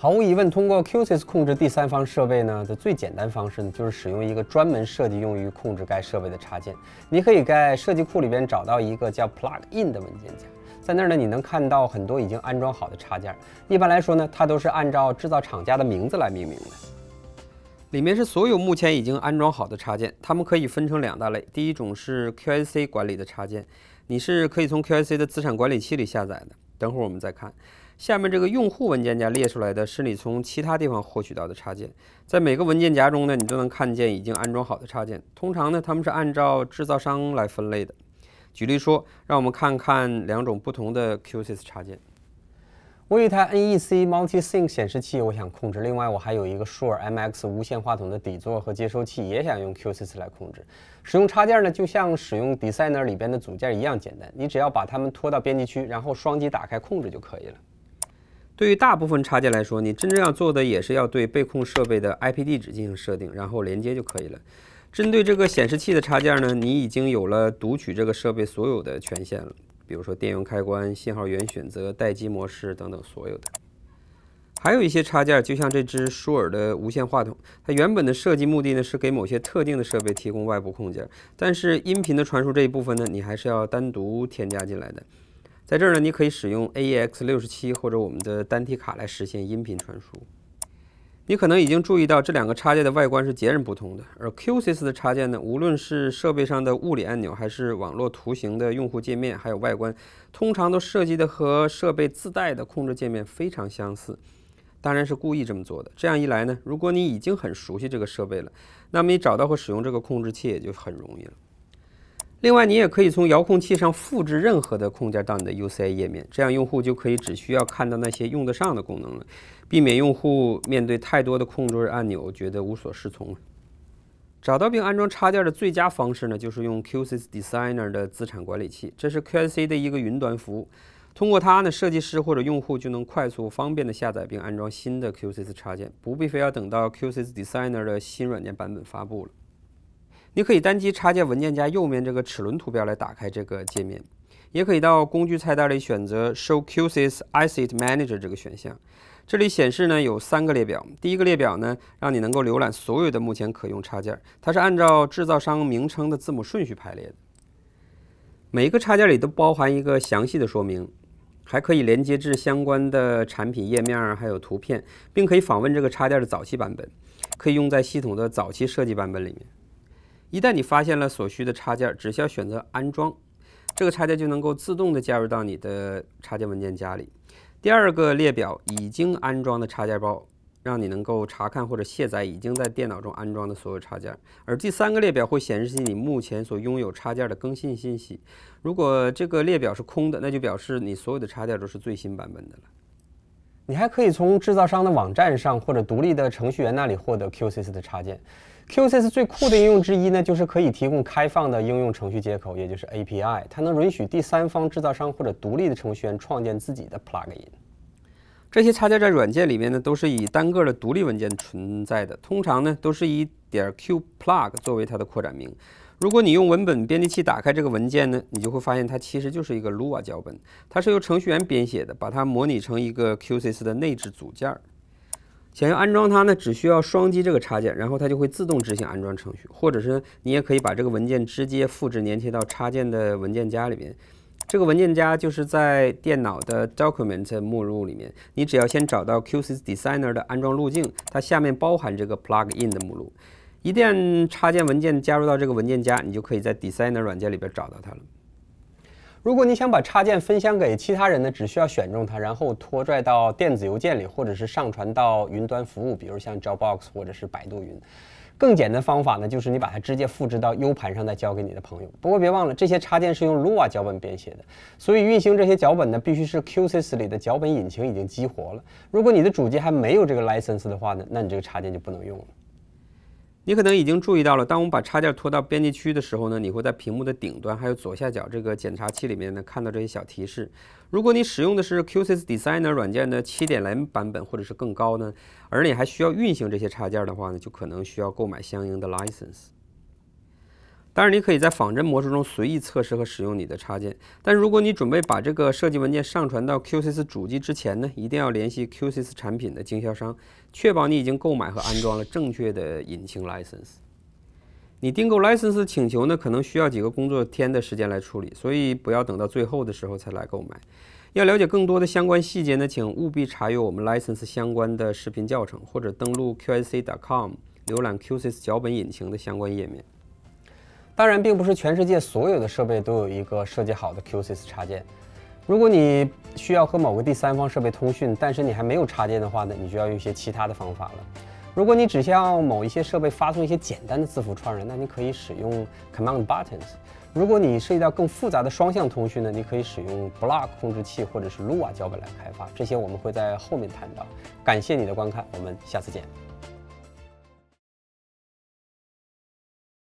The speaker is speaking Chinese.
毫无疑问，通过 q s i 控制第三方设备呢的最简单方式呢，就是使用一个专门设计用于控制该设备的插件。你可以在设计库里边找到一个叫 Plugin 的文件夹，在那儿呢，你能看到很多已经安装好的插件。一般来说呢，它都是按照制造厂家的名字来命名的。里面是所有目前已经安装好的插件，它们可以分成两大类。第一种是 q i s 管理的插件，你是可以从 q i s 的资产管理器里下载的。等会儿我们再看。下面这个用户文件夹列出来的是你从其他地方获取到的插件，在每个文件夹中呢，你都能看见已经安装好的插件。通常呢，他们是按照制造商来分类的。举例说，让我们看看两种不同的 q s i s 插件。我有一台 NEC Multisync 显示器，我想控制；另外，我还有一个舒尔 MX 无线话筒的底座和接收器，也想用 q s i s t 来控制。使用插件呢，就像使用 Designer 里边的组件一样简单，你只要把它们拖到编辑区，然后双击打开控制就可以了。对于大部分插件来说，你真正要做的也是要对被控设备的 IP 地址进行设定，然后连接就可以了。针对这个显示器的插件呢，你已经有了读取这个设备所有的权限了，比如说电源开关、信号源选择、待机模式等等，所有的。还有一些插件，就像这只舒尔的无线话筒，它原本的设计目的呢是给某些特定的设备提供外部控件，但是音频的传输这一部分呢，你还是要单独添加进来的。在这儿呢，你可以使用 AEX67 或者我们的单体卡来实现音频传输。你可能已经注意到这两个插件的外观是截然不同的。而 q a s s i s 的插件呢，无论是设备上的物理按钮，还是网络图形的用户界面，还有外观，通常都设计的和设备自带的控制界面非常相似。当然是故意这么做的。这样一来呢，如果你已经很熟悉这个设备了，那么你找到和使用这个控制器也就很容易了。另外，你也可以从遥控器上复制任何的控件到你的 UCI 页面，这样用户就可以只需要看到那些用得上的功能了，避免用户面对太多的控制按钮觉得无所适从。找到并安装插件的最佳方式呢，就是用 QCS Designer 的资产管理器，这是 q s c 的一个云端服务。通过它呢，设计师或者用户就能快速方便的下载并安装新的 QCS 插件，不必非要等到 QCS Designer 的新软件版本发布了。你可以单击插件文件夹右面这个齿轮图标来打开这个界面，也可以到工具菜单里选择 Show QGIS Asset Manager 这个选项。这里显示呢有三个列表，第一个列表呢让你能够浏览所有的目前可用插件，它是按照制造商名称的字母顺序排列的。每一个插件里都包含一个详细的说明，还可以连接至相关的产品页面，还有图片，并可以访问这个插件的早期版本，可以用在系统的早期设计版本里面。一旦你发现了所需的插件，只需要选择安装，这个插件就能够自动的加入到你的插件文件夹里。第二个列表已经安装的插件包，让你能够查看或者卸载已经在电脑中安装的所有插件。而第三个列表会显示你目前所拥有插件的更新信息。如果这个列表是空的，那就表示你所有的插件都是最新版本的了。你还可以从制造商的网站上或者独立的程序员那里获得 q c s 的插件。q c s 最酷的应用之一呢，就是可以提供开放的应用程序接口，也就是 API。它能允许第三方制造商或者独立的程序员创建自己的 plugin。这些插件在软件里面呢，都是以单个的独立文件存在的，通常呢都是以点 .qplug 作为它的扩展名。如果你用文本编辑器打开这个文件呢，你就会发现它其实就是一个 Lua 脚本，它是由程序员编写的，把它模拟成一个 QGIS 的内置组件儿。想要安装它呢，只需要双击这个插件，然后它就会自动执行安装程序，或者是你也可以把这个文件直接复制粘贴到插件的文件夹里面。这个文件夹就是在电脑的 d o c u m e n t 目录里面，你只要先找到 QGIS Designer 的安装路径，它下面包含这个 Plugin 的目录。一旦插件文件加入到这个文件夹，你就可以在 Design e r 软件里边找到它了。如果你想把插件分享给其他人呢，只需要选中它，然后拖拽到电子邮件里，或者是上传到云端服务，比如像 Dropbox 或者是百度云。更简单的方法呢，就是你把它直接复制到 U 盘上，再交给你的朋友。不过别忘了，这些插件是用 Lua 脚本编写的，所以运行这些脚本呢，必须是 QC 里的脚本引擎已经激活了。如果你的主机还没有这个 license 的话呢，那你这个插件就不能用了。你可能已经注意到了，当我们把插件拖到编辑区的时候呢，你会在屏幕的顶端还有左下角这个检查器里面呢看到这些小提示。如果你使用的是 q c s d e s i g n e r 软件的7.0版本或者是更高呢，而你还需要运行这些插件的话呢，就可能需要购买相应的 license。当然，你可以在仿真模式中随意测试和使用你的插件。但如果你准备把这个设计文件上传到 QCS 主机之前呢，一定要联系 QCS 产品的经销商，确保你已经购买和安装了正确的引擎 license。你订购 license 请求呢，可能需要几个工作天的时间来处理，所以不要等到最后的时候才来购买。要了解更多的相关细节呢，请务必查阅我们 license 相关的视频教程，或者登录 q s c c o m 浏览 QCS 脚本引擎的相关页面。当然，并不是全世界所有的设备都有一个设计好的 q c s 插件。如果你需要和某个第三方设备通讯，但是你还没有插件的话呢，你就要用一些其他的方法了。如果你只向某一些设备发送一些简单的字符串呢，那你可以使用 Command Buttons。如果你涉及到更复杂的双向通讯呢，你可以使用 Block 控制器或者是 Lua 脚本来开发。这些我们会在后面谈到。感谢你的观看，我们下次见。